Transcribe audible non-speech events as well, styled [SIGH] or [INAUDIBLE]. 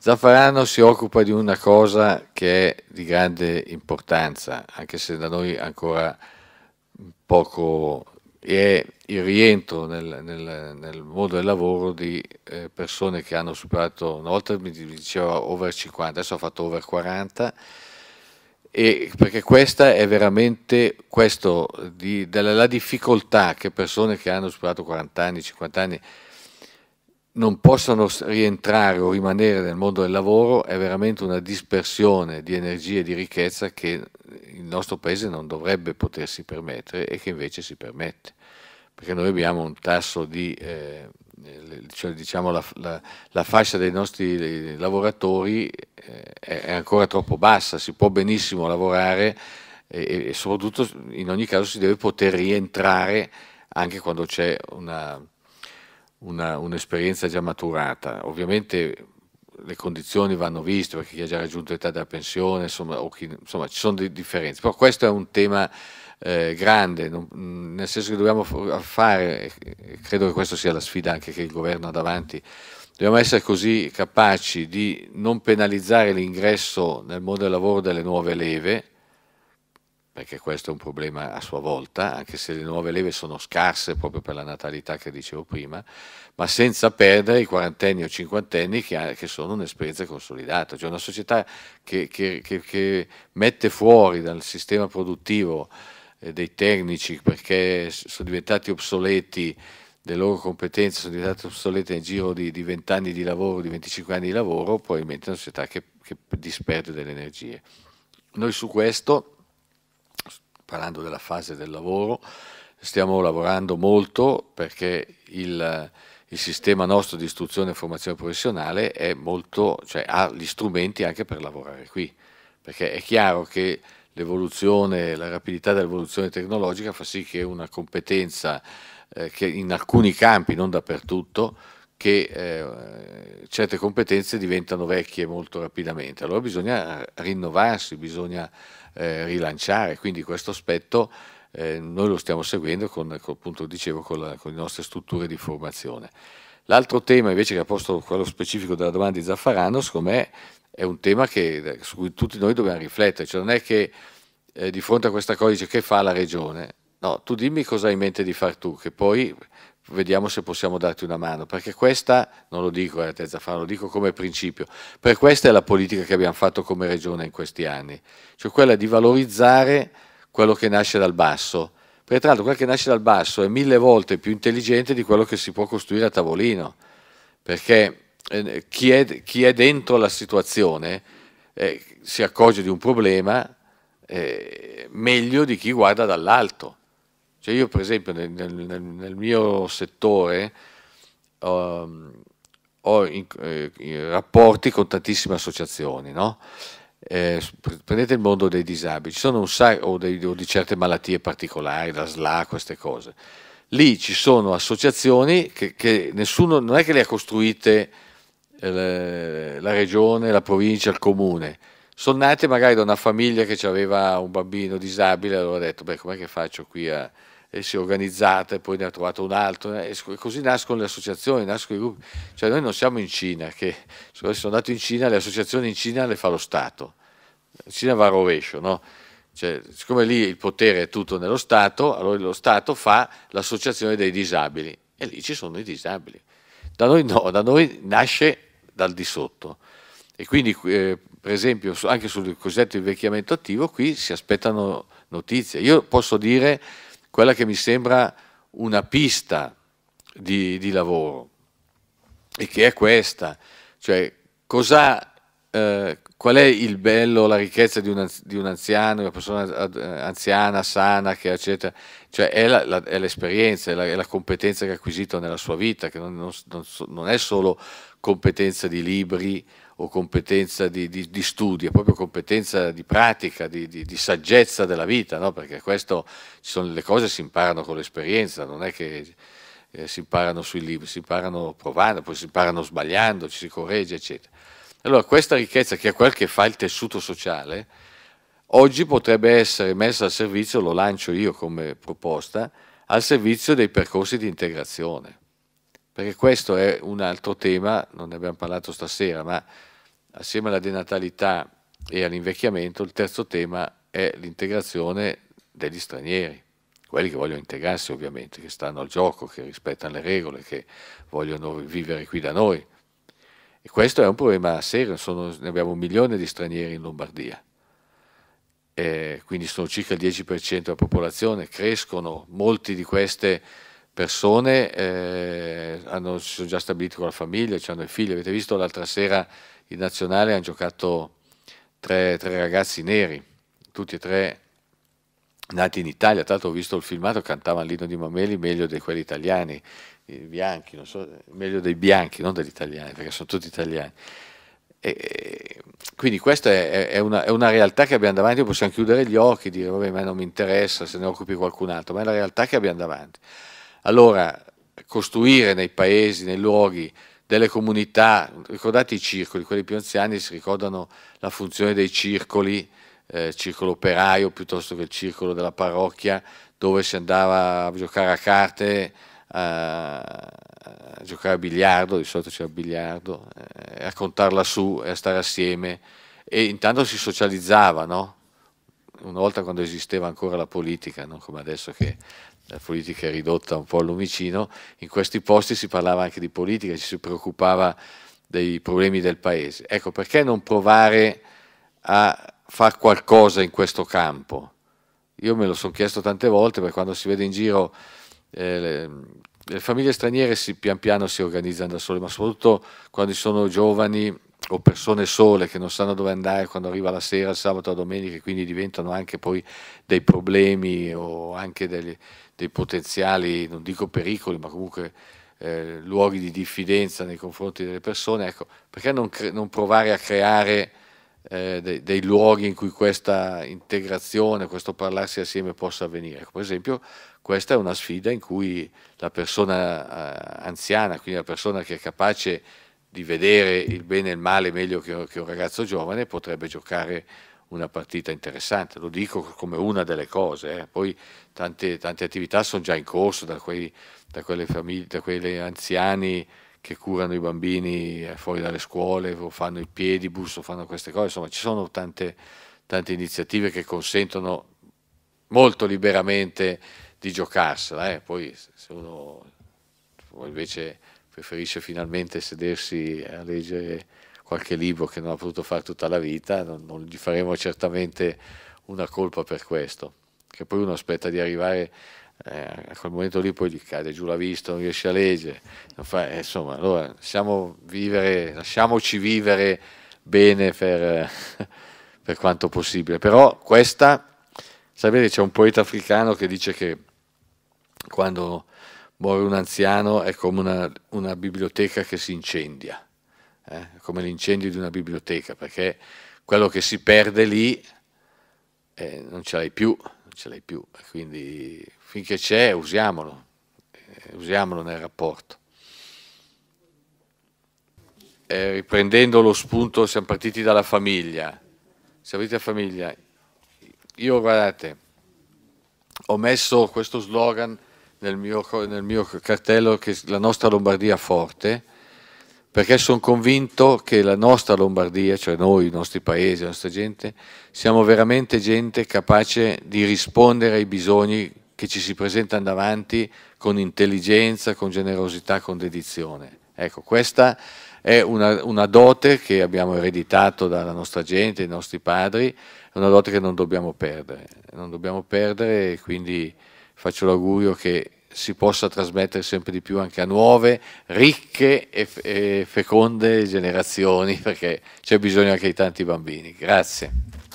Zaffarano si occupa di una cosa che è di grande importanza, anche se da noi ancora poco è il rientro nel, nel, nel mondo del lavoro di eh, persone che hanno superato, una volta mi diceva over 50, adesso ha fatto over 40, e perché questa è veramente questo, di, della, la difficoltà che persone che hanno superato 40 anni, 50 anni, non possano rientrare o rimanere nel mondo del lavoro è veramente una dispersione di energie e di ricchezza che il nostro paese non dovrebbe potersi permettere e che invece si permette, perché noi abbiamo un tasso di, eh, cioè, diciamo la, la, la, fascia dei nostri lavoratori eh, è ancora troppo bassa, si può benissimo lavorare e, e soprattutto in ogni caso si deve poter rientrare anche quando c'è una una, un'esperienza già maturata. Ovviamente le condizioni vanno viste perché chi ha già raggiunto l'età della pensione, insomma, chi, insomma ci sono delle differenze, però questo è un tema eh, grande, non, nel senso che dobbiamo fare, credo che questa sia la sfida anche che il governo ha davanti, dobbiamo essere così capaci di non penalizzare l'ingresso nel mondo del lavoro delle nuove leve, perché questo è un problema a sua volta, anche se le nuove leve sono scarse proprio per la natalità che dicevo prima, ma senza perdere i quarantenni o cinquantenni che, che sono un'esperienza consolidata, cioè una società che, che, che mette fuori dal sistema produttivo eh, dei tecnici perché sono diventati obsoleti, le loro competenze sono diventate obsolete nel giro di, di 20 anni di lavoro, di 25 anni di lavoro, probabilmente è una società che disperde delle energie. Noi su questo parlando della fase del lavoro, stiamo lavorando molto perché il, il sistema nostro di istruzione e formazione professionale molto, cioè, ha gli strumenti anche per lavorare qui, perché è chiaro che l'evoluzione, la rapidità dell'evoluzione tecnologica fa sì che una competenza eh, che in alcuni campi, non dappertutto, che eh, certe competenze diventano vecchie molto rapidamente. Allora bisogna rinnovarsi, bisogna eh, rilanciare, quindi questo aspetto eh, noi lo stiamo seguendo con, con, appunto, dicevo, con, la, con le nostre strutture di formazione. L'altro tema invece che ha posto quello specifico della domanda di Zaffarano, secondo me è un tema che, su cui tutti noi dobbiamo riflettere, cioè non è che eh, di fronte a questa cosa dice che fa la regione, no, tu dimmi cosa hai in mente di far tu, che poi vediamo se possiamo darti una mano, perché questa, non lo dico eh, Tezzafano, lo dico come principio, per questa è la politica che abbiamo fatto come regione in questi anni, cioè quella di valorizzare quello che nasce dal basso, perché tra l'altro quello che nasce dal basso è mille volte più intelligente di quello che si può costruire a tavolino, perché eh, chi, è, chi, è, dentro la situazione eh, si accorge di un problema eh, meglio di chi guarda dall'alto cioè io per esempio nel, nel, nel mio settore um, ho in, eh, rapporti con tantissime associazioni, no? eh, prendete il mondo dei disabili, ci sono un sacco o, o di certe malattie particolari, la SLA, queste cose. Lì ci sono associazioni che, che nessuno, non è che le ha costruite eh, la regione, la provincia, il comune, sono nate magari da una famiglia che aveva un bambino disabile, allora ho detto, beh, com'è che faccio qui a, e si è organizzata e poi ne ha trovato un altro eh, e così nascono le associazioni, nascono i gruppi, cioè noi non siamo in Cina, che se sono andato in Cina le associazioni in Cina le fa lo Stato, in Cina va a rovescio, no? Cioè, siccome lì il potere è tutto nello Stato, allora lo Stato fa l'associazione dei disabili e lì ci sono i disabili. Da noi no, da noi nasce dal di sotto. E quindi, eh, per esempio, anche sul cosiddetto invecchiamento attivo, qui si aspettano notizie. Io posso dire quella che mi sembra una pista di, di lavoro e che è questa, cioè cosa, eh, qual è il bello, la ricchezza di un, di un anziano, una persona eh, anziana, sana, che, accetta, cioè è, l'esperienza, è, è, la competenza che ha acquisito nella sua vita, che non, non, non è solo competenza di libri o competenza di, di, di studio, è proprio competenza di pratica, di, di saggezza della vita, no? perché questo, ci sono, le cose si imparano con l'esperienza, non è che eh, si imparano sui libri, si imparano provando, poi si imparano sbagliando, ci si corregge, eccetera. Allora questa ricchezza, che è quel che fa il tessuto sociale, oggi potrebbe essere messa al servizio, lo lancio io come proposta, al servizio dei percorsi di integrazione perché questo è un altro tema, non ne abbiamo parlato stasera, ma assieme alla denatalità e all'invecchiamento il terzo tema è l'integrazione degli stranieri, quelli che vogliono integrarsi ovviamente, che stanno al gioco, che rispettano le regole, che vogliono vivere qui da noi. E questo è un problema serio, sono, ne abbiamo un milione di stranieri in Lombardia, e eh, quindi sono circa il 10% della popolazione, crescono, molti di queste persone eh, hanno, si sono già stabiliti con la famiglia, hanno i figli. Avete visto l'altra sera in nazionale hanno giocato tre, tre, ragazzi neri, tutti e tre nati in Italia. Tra l'altro ho visto il filmato, cantavano l'inno di Mameli meglio di quelli italiani, bianchi, so, meglio dei bianchi, non degli italiani, perché sono tutti italiani. E, quindi questa è, è, una, è, una, realtà che abbiamo davanti, possiamo chiudere gli occhi, e dire vabbè ma non mi interessa, se ne occupi qualcun altro, ma è la realtà che abbiamo davanti. Allora, costruire nei paesi, nei luoghi, delle comunità, ricordate i circoli, quelli più anziani si ricordano la funzione dei circoli, eh, circolo operaio piuttosto che il circolo della parrocchia, dove si andava a giocare a carte, a, a giocare a biliardo, di solito c'era biliardo, eh, a contarla su e a stare assieme e intanto si socializzava, no? una volta quando esisteva ancora la politica, non come adesso che la politica è ridotta un po' al lumicino, in questi posti si parlava anche di politica, ci si preoccupava dei problemi del paese. Ecco, perché non provare a fare qualcosa in questo campo? Io me lo sono chiesto tante volte, perché quando si vede in giro eh, le, le famiglie straniere si, pian piano si organizzano da sole, ma soprattutto quando sono giovani o persone sole che non sanno dove andare quando arriva la sera, il sabato, la domenica, e quindi diventano anche poi dei problemi o anche degli, dei potenziali, non dico pericoli, ma comunque eh, luoghi di diffidenza nei confronti delle persone, ecco, perché non, non provare a creare eh, dei, dei, luoghi in cui questa integrazione, questo parlarsi assieme possa avvenire? Ecco, per esempio, questa è una sfida in cui la persona eh, anziana, quindi la persona che è capace di di vedere il bene e il male meglio che, che un ragazzo giovane potrebbe giocare una partita interessante, lo dico come una delle cose, eh. poi tante, tante, attività sono già in corso da quei, da quelle famiglie, da quegli anziani che curano i bambini eh, fuori dalle scuole o fanno il piedibus o fanno queste cose, insomma ci sono tante, tante iniziative che consentono molto liberamente di giocarsela, eh. poi se uno invece preferisce finalmente sedersi a leggere qualche libro che non ha potuto fare tutta la vita, non, non gli faremo certamente una colpa per questo, che poi uno aspetta di arrivare eh, a quel momento lì poi gli cade giù la vista, non riesce a leggere, fa, eh, insomma, allora vivere, lasciamoci vivere bene per, [LAUGHS] per, quanto possibile. Però questa, sapete, c'è un poeta africano che dice che quando Muore un anziano è come una, una biblioteca che si incendia, eh? come l'incendio di una biblioteca, perché quello che si perde lì eh, non ce l'hai più, non ce l'hai più. Quindi finché c'è usiamolo, eh, usiamolo nel rapporto. Eh, riprendendo lo spunto, siamo partiti dalla famiglia. Se avete famiglia. Io guardate, ho messo questo slogan nel mio, nel mio cartello la nostra Lombardia forte, perché sono convinto che la nostra Lombardia, cioè noi, i nostri paesi, la nostra gente, siamo veramente gente capace di rispondere ai bisogni che ci si presentano davanti con intelligenza, con generosità, con dedizione. Ecco, questa è una, una dote che abbiamo ereditato dalla nostra gente, dai nostri padri, è una dote che non dobbiamo perdere, non dobbiamo perdere e quindi faccio l'augurio che si possa trasmettere sempre di più anche a nuove, ricche e, e feconde generazioni, perché c'è bisogno anche di tanti bambini. Grazie.